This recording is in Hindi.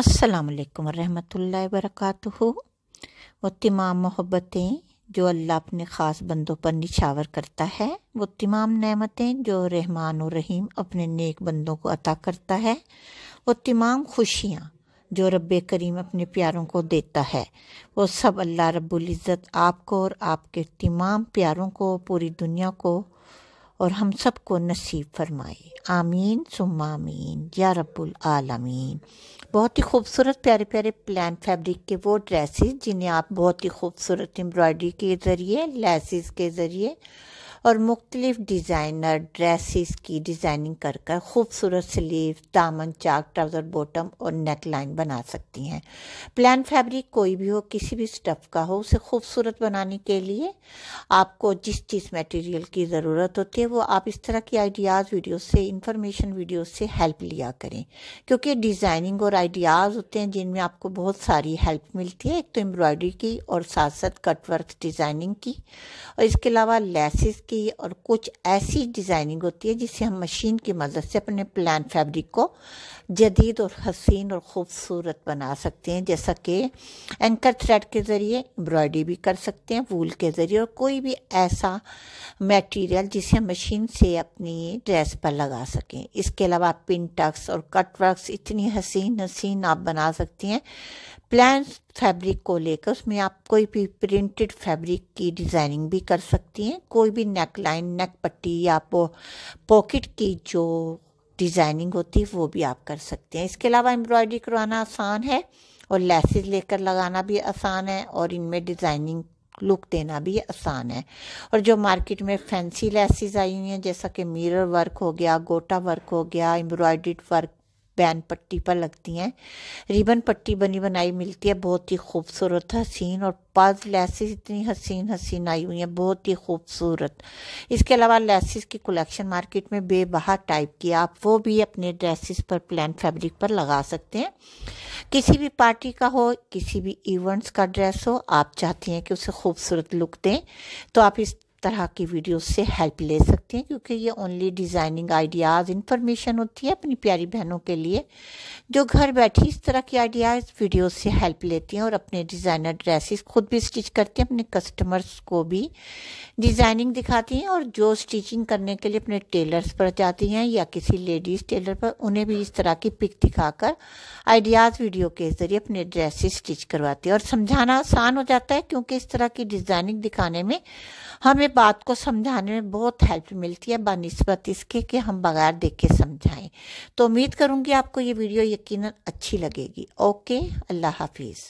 असलकम वरहमल वरक वो तमाम मोहब्बतें जो अल्लाह अपने ख़ास बंदों पर निछावर करता है वो तमाम नेमतें जो रहमान और रहीम अपने नेक बंदों को अता करता है वो तमाम खुशियाँ जो रब करीम अपने प्यारों को देता है वो सब अल्लाह रब्बुल इज़्ज़त आपको और आपके तमाम प्यारों को पूरी दुनिया को और हम सबको नसीब फरमाए आमीन सुमामीन या रब्बुल आलमीन बहुत ही खूबसूरत प्यारे प्यारे प्लान फैब्रिक के वो ड्रेसेस जिन्हें आप बहुत ही खूबसूरत एम्ब्रॉयडरी के ज़रिए लेसिस के ज़रिए और मुख्तलिफ डिज़ाइनर ड्रेसिस की डिज़ाइनिंग कर कर खूबसूरत स्लीव दामन चाक ट्राउज़र बॉटम और नेक लाइन बना सकती हैं प्लान फैब्रिक कोई भी हो किसी भी स्टफ़ का हो उसे खूबसूरत बनाने के लिए आपको जिस चीज मटेरियल की ज़रूरत होती है वो आप इस तरह की आइडियाज़ वीडियो से इंफॉर्मेशन वीडियो से हेल्प लिया करें क्योंकि डिज़ाइनिंग और आइडियाज़ होते हैं जिनमें आपको बहुत सारी हेल्प मिलती है एक तो एम्ब्रॉयडरी की और साथ साथ कटवर्क डिज़ाइनिंग की और इसके अलावा लेसिस की की और कुछ ऐसी डिज़ाइनिंग होती है जिसे हम मशीन की मदद से अपने प्लान फैब्रिक को जदीद और हसीन और ख़ूबसूरत बना सकते हैं जैसा कि एंकर थ्रेड के ज़रिए एम्ब्रॉयडरी भी कर सकते हैं वूल के ज़रिए और कोई भी ऐसा मटेरियल जिसे हम मशीन से अपनी ड्रेस पर लगा सकें इसके अलावा पिन टक्स और कट वर्क इतनी हसीन हसीन आप बना सकती हैं प्लान फैब्रिक को लेकर उसमें आप कोई भी प्रिंटेड फैब्रिक की डिज़ाइनिंग भी कर सकती हैं कोई भी नेक लाइन नेक पट्टी या पो, पॉकेट की जो डिज़ाइनिंग होती है वो भी आप कर सकते हैं इसके अलावा एम्ब्रॉयडरी करवाना आसान है और लेसेस लेकर लगाना भी आसान है और इनमें डिज़ाइनिंग लुक देना भी आसान है और जो मार्केट में फैंसी लेसेस आई हुई हैं जैसा कि मिरर वर्क हो गया गोटा वर्क हो गया एम्ब्रॉयड्रीड वर्क बैन पट्टी पर लगती हैं रिबन पट्टी बनी बनाई मिलती है बहुत ही खूबसूरत हसीन और पाज लेसिस इतनी हसीन हसीन आई हुई हैं बहुत ही खूबसूरत इसके अलावा लेसिस की कलेक्शन मार्केट में बेबहा टाइप की आप वो भी अपने ड्रेसिस पर प्लान फैब्रिक पर लगा सकते हैं किसी भी पार्टी का हो किसी भी इवेंट्स का ड्रेस हो आप चाहती हैं कि उसे खूबसूरत लुक दें तो आप इस तरह की वीडियो से हेल्प ले सकते हैं क्योंकि ये ओनली डिज़ाइनिंग आइडियाज़ इन्फॉर्मेशन होती है अपनी प्यारी बहनों के लिए जो घर बैठी इस तरह की आइडियाज़ वीडियो से हेल्प लेती हैं और अपने डिज़ाइनर ड्रेसेस खुद भी स्टिच करती हैं अपने कस्टमर्स को भी डिज़ाइनिंग दिखाती हैं और जो स्टिचिंग करने के लिए अपने टेलर्स पर जाती हैं या किसी लेडीज़ टेलर पर उन्हें भी इस तरह की पिक दिखाकर आइडियाज़ वीडियो के ज़रिए अपने ड्रेसेस स्टिच करवाती है और समझाना आसान हो जाता है क्योंकि इस तरह की डिज़ाइनिंग दिखाने में हमें बात को समझाने में बहुत हेल्प मिलती है बनस्बत इसके कि हम बगैर देख के समझाएं तो उम्मीद करूंगी आपको ये वीडियो यकीनन अच्छी लगेगी ओके अल्लाह हाफिज़